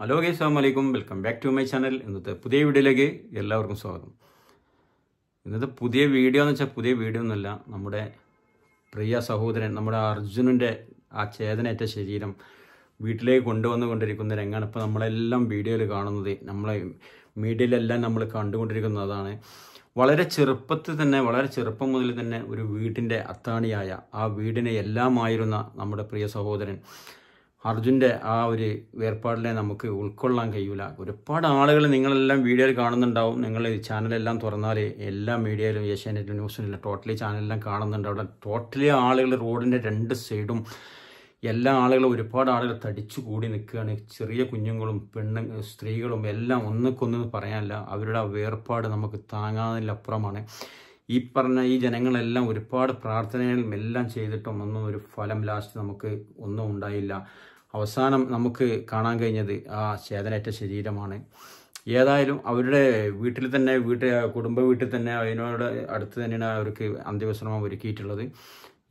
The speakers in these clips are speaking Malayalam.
ഹലോ ഗൈസ് അസ്സാമലൈക്കും welcome back to my channel ഇന്നത്തെ പുതിയ വീഡിയോയിലേക്ക് എല്ലാവർക്കും സ്വാഗതം ഇന്നത്തെ പുതിയ വീഡിയോ എന്ന് വെച്ചാൽ പുതിയ വീഡിയോ ഒന്നുമല്ല നമ്മുടെ പ്രിയ സഹോദരൻ നമ്മുടെ അർജുനൻ്റെ ആ ചേതനയേറ്റ ശരീരം വീട്ടിലേക്ക് കൊണ്ടുവന്നുകൊണ്ടിരിക്കുന്ന കൊണ്ടിരിക്കുന്ന രംഗമാണ് ഇപ്പോൾ നമ്മളെല്ലാം വീഡിയോയിൽ കാണുന്നത് നമ്മളെ മീഡിയയിലെല്ലാം നമ്മൾ കണ്ടുകൊണ്ടിരിക്കുന്നതാണ് വളരെ ചെറുപ്പത്തിൽ തന്നെ വളരെ ചെറുപ്പം മുതൽ തന്നെ ഒരു വീടിൻ്റെ അത്താണിയായ ആ വീടിനെ എല്ലാമായിരുന്ന നമ്മുടെ പ്രിയ സഹോദരൻ അർജുൻ്റെ ആ ഒരു വേർപാടിനെ നമുക്ക് ഉൾക്കൊള്ളാൻ കഴിയൂല ഒരുപാട് ആളുകൾ നിങ്ങളെല്ലാം വീഡിയോയിൽ കാണുന്നുണ്ടാവും നിങ്ങൾ ചാനലെല്ലാം തുറന്നാൽ എല്ലാ മീഡിയയിലും ഏഷ്യാനെറ്റ് ന്യൂസിലും ടോട്ടലി ചാനലെല്ലാം കാണുന്നുണ്ടാവും അവിടെ ടോട്ടലി ആളുകൾ റോഡിൻ്റെ രണ്ട് സൈഡും എല്ലാ ആളുകളും ഒരുപാട് ആളുകൾ തടിച്ചു കൂടി നിൽക്കുകയാണ് ചെറിയ കുഞ്ഞുങ്ങളും പെണ്ണു സ്ത്രീകളും എല്ലാം ഒന്നുക്കൊന്നും പറയാനില്ല അവരുടെ വേർപാട് നമുക്ക് അപ്പുറമാണ് ഈ പറഞ്ഞ ഈ ജനങ്ങളെല്ലാം ഒരുപാട് പ്രാർത്ഥനകളും എല്ലാം ചെയ്തിട്ടും ഒന്നും ഒരു ഫലം ലാസ്റ്റ് നമുക്ക് ഒന്നും ഉണ്ടായില്ല അവസാനം നമുക്ക് കാണാൻ കഴിഞ്ഞത് ആ ചേതനേറ്റ ശരീരമാണ് ഏതായാലും അവരുടെ വീട്ടിൽ തന്നെ വീട്ടിൽ കുടുംബ വീട്ടിൽ തന്നെ അതിനോട് അടുത്ത് തന്നെയാണ് അവർക്ക് അന്ത്യവിശ്രമം ഒരുക്കിയിട്ടുള്ളത്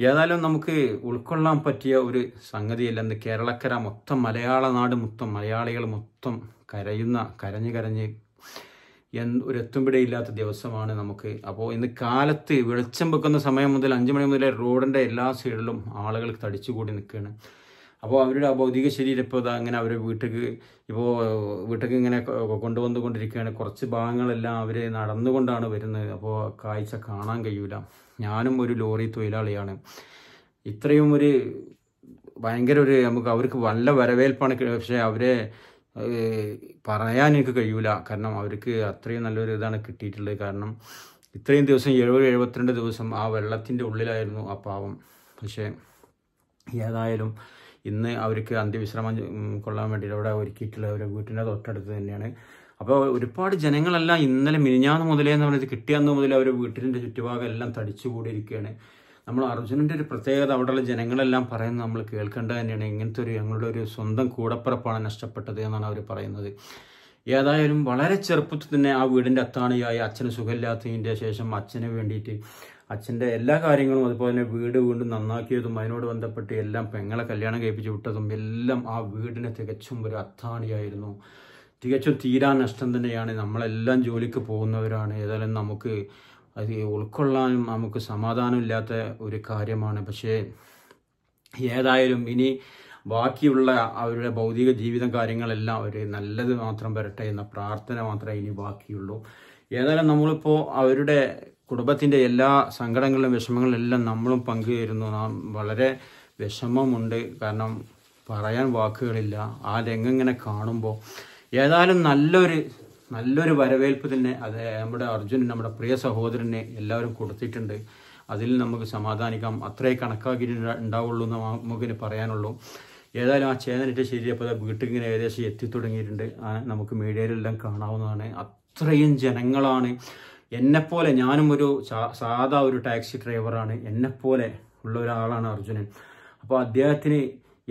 ഏതായാലും നമുക്ക് ഉൾക്കൊള്ളാൻ പറ്റിയ ഒരു സംഗതിയല്ലെന്ന് കേരളക്കര മൊത്തം മലയാള നാട് മൊത്തം മലയാളികൾ മൊത്തം കരയുന്ന കരഞ്ഞ് കരഞ്ഞ് എന്ത് ഒരു എത്തുംപിടയില്ലാത്ത ദിവസമാണ് നമുക്ക് അപ്പോൾ ഇന്ന് കാലത്ത് വെളിച്ചം വെക്കുന്ന സമയം മുതൽ അഞ്ച് മണി മുതൽ റോഡിൻ്റെ എല്ലാ സൈഡിലും ആളുകൾ തടിച്ചുകൂടി നിൽക്കുകയാണ് അപ്പോൾ അവരുടെ ആ ഭൗതിക ശരീരം ഇപ്പോൾ അങ്ങനെ അവരെ വീട്ടിലേക്ക് ഇപ്പോൾ വീട്ടിലേക്ക് ഇങ്ങനെ കൊണ്ടുവന്നുകൊണ്ടിരിക്കുകയാണ് കുറച്ച് ഭാഗങ്ങളെല്ലാം അവർ നടന്നുകൊണ്ടാണ് വരുന്നത് അപ്പോൾ കാഴ്ച കാണാൻ കഴിയൂല ഞാനും ഒരു ലോറി തൊഴിലാളിയാണ് ഇത്രയും ഒരു ഭയങ്കര ഒരു നമുക്ക് അവർക്ക് നല്ല വരവേൽപ്പാണ് പക്ഷേ അവരെ പറയാൻ എനിക്ക് കഴിയൂല കാരണം അവർക്ക് അത്രയും നല്ലൊരു ഇതാണ് കിട്ടിയിട്ടുള്ളത് കാരണം ഇത്രയും ദിവസം എഴുപത് എഴുപത്തിരണ്ട് ദിവസം ആ വെള്ളത്തിൻ്റെ ഉള്ളിലായിരുന്നു ആ പാവം പക്ഷേ ഏതായാലും ഇന്ന് അവർക്ക് അന്ത്യവിശ്രമം കൊള്ളാൻ വേണ്ടിയിട്ട് അവിടെ ഒരുക്കിയിട്ടുള്ള ഒരു വീട്ടിൻ്റെ തൊട്ടടുത്ത് തന്നെയാണ് അപ്പോൾ ഒരുപാട് ജനങ്ങളെല്ലാം ഇന്നലെ മിനിഞ്ഞാന്ന് മുതലേ എന്ന് പറഞ്ഞത് കിട്ടിയന്ന് മുതലേ അവർ വീട്ടിൻ്റെ ചുറ്റുഭാഗം എല്ലാം കൂടിയിരിക്കുകയാണ് നമ്മൾ അർജുനൻ്റെ ഒരു പ്രത്യേകത അവിടെയുള്ള ജനങ്ങളെല്ലാം പറയുന്നത് നമ്മൾ കേൾക്കേണ്ടത് തന്നെയാണ് ഇങ്ങനത്തെ ഒരു ഞങ്ങളുടെ ഒരു സ്വന്തം കൂടപ്പിറപ്പാണ് നഷ്ടപ്പെട്ടത് എന്നാണ് അവർ പറയുന്നത് ഏതായാലും വളരെ ചെറുപ്പത്തിൽ തന്നെ ആ വീടിൻ്റെ അത്താണിയായി അച്ഛന് സുഖമില്ലാത്തതിൻ്റെ ശേഷം അച്ഛന് വേണ്ടിയിട്ട് അച്ഛൻ്റെ എല്ലാ കാര്യങ്ങളും അതുപോലെ തന്നെ വീട് വീണ്ടും നന്നാക്കിയതും അതിനോട് ബന്ധപ്പെട്ട് എല്ലാം പെങ്ങളെ കല്യാണം കഴിപ്പിച്ച് വിട്ടതും എല്ലാം ആ വീടിന് തികച്ചും ഒരു അത്താണിയായിരുന്നു തികച്ചും തീരാ നഷ്ടം തന്നെയാണ് നമ്മളെല്ലാം ജോലിക്ക് പോകുന്നവരാണ് ഏതായാലും നമുക്ക് അത് ഉൾക്കൊള്ളാനും നമുക്ക് സമാധാനമില്ലാത്ത ഒരു കാര്യമാണ് പക്ഷേ ഏതായാലും ഇനി ബാക്കിയുള്ള അവരുടെ ഭൗതിക ജീവിതം കാര്യങ്ങളെല്ലാം അവർ നല്ലത് മാത്രം വരട്ടെ എന്ന പ്രാർത്ഥന മാത്രമേ ഇനി ബാക്കിയുള്ളൂ ഏതായാലും നമ്മളിപ്പോൾ അവരുടെ കുടുംബത്തിൻ്റെ എല്ലാ സങ്കടങ്ങളിലും വിഷമങ്ങളും എല്ലാം നമ്മളും പങ്കുചേരുന്നു നാം വളരെ വിഷമമുണ്ട് കാരണം പറയാൻ വാക്കുകളില്ല ആ രംഗം ഇങ്ങനെ കാണുമ്പോൾ ഏതായാലും നല്ലൊരു നല്ലൊരു വരവേൽപ്പ് തന്നെ അത് നമ്മുടെ അർജുനൻ നമ്മുടെ പ്രിയ സഹോദരനെ എല്ലാവരും കൊടുത്തിട്ടുണ്ട് അതിൽ നമുക്ക് സമാധാനിക്കാം അത്രേ കണക്കാക്കി ഉണ്ടാവുള്ളൂ എന്ന് നമുക്കിന് പറയാനുള്ളൂ ഏതായാലും ആ ചേതനിട്ട ശരീരപ്പത വീട്ടിങ്ങനെ ഏകദേശം എത്തിത്തുടങ്ങിയിട്ടുണ്ട് നമുക്ക് മീഡിയയിലെല്ലാം കാണാവുന്നതാണ് അത്രയും ജനങ്ങളാണ് എന്നെപ്പോലെ ഞാനും ഒരു സാധാ ഒരു ടാക്സി ഡ്രൈവറാണ് എന്നെപ്പോലെ ഉള്ള ഒരാളാണ് അർജുനൻ അപ്പോൾ അദ്ദേഹത്തിന്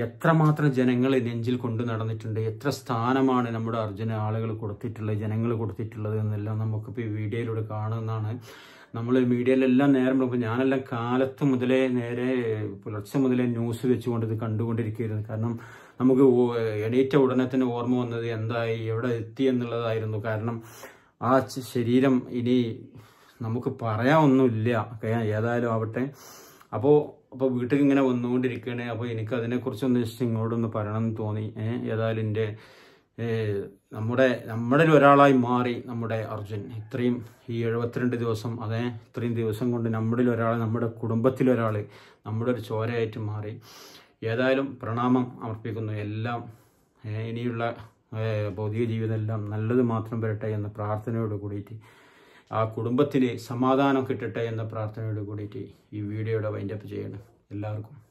എത്രമാത്രം ജനങ്ങളെ നെഞ്ചിൽ കൊണ്ടു നടന്നിട്ടുണ്ട് എത്ര സ്ഥാനമാണ് നമ്മുടെ അർജുന ആളുകൾ കൊടുത്തിട്ടുള്ളത് ജനങ്ങൾ കൊടുത്തിട്ടുള്ളത് എന്നെല്ലാം നമുക്കിപ്പോൾ ഈ വീഡിയോയിലൂടെ കാണുന്നതാണ് നമ്മൾ മീഡിയയിലെല്ലാം നേരം ഇപ്പോൾ ഞാനെല്ലാം കാലത്ത് മുതലേ നേരെ പുലർച്ചെ മുതലേ ന്യൂസ് വെച്ചുകൊണ്ട് ഇത് കണ്ടുകൊണ്ടിരിക്കുകയായിരുന്നു കാരണം നമുക്ക് എണീറ്റ ഉടനെ തന്നെ ഓർമ്മ വന്നത് എന്തായി എവിടെ എത്തി എന്നുള്ളതായിരുന്നു കാരണം ആ ശരീരം ഇനി നമുക്ക് പറയാൻ ഒന്നുമില്ല ഏതായാലും ആവട്ടെ അപ്പോൾ അപ്പോൾ വീട്ടിൽ ഇങ്ങനെ വന്നുകൊണ്ടിരിക്കുകയാണ് അപ്പോൾ എനിക്കതിനെക്കുറിച്ചൊന്ന് ജസ്റ്റ് നിങ്ങളോടൊന്ന് പറയണം എന്ന് തോന്നി ഏതായാലും എൻ്റെ നമ്മുടെ നമ്മുടെ ഒരാളായി മാറി നമ്മുടെ അർജുൻ ഇത്രയും ഈ എഴുപത്തിരണ്ട് ദിവസം അതേ ഇത്രയും ദിവസം കൊണ്ട് നമ്മളിൽ ഒരാൾ നമ്മുടെ കുടുംബത്തിലൊരാൾ നമ്മുടെ ഒരു ചോരയായിട്ട് മാറി ഏതായാലും പ്രണാമം അർപ്പിക്കുന്നു എല്ലാം ഇനിയുള്ള ഭൗതിക എല്ലാം നല്ലത് മാത്രം വരട്ടെ എന്ന പ്രാർത്ഥനയോട് കൂടിയിട്ട് ആ കുടുംബത്തിന് സമാധാനം കിട്ടട്ടെ എന്ന പ്രാർത്ഥനയോട് കൂടിയിട്ട് ഈ വീഡിയോയുടെ വൈൻഡപ്പ് ചെയ്യണം എല്ലാവർക്കും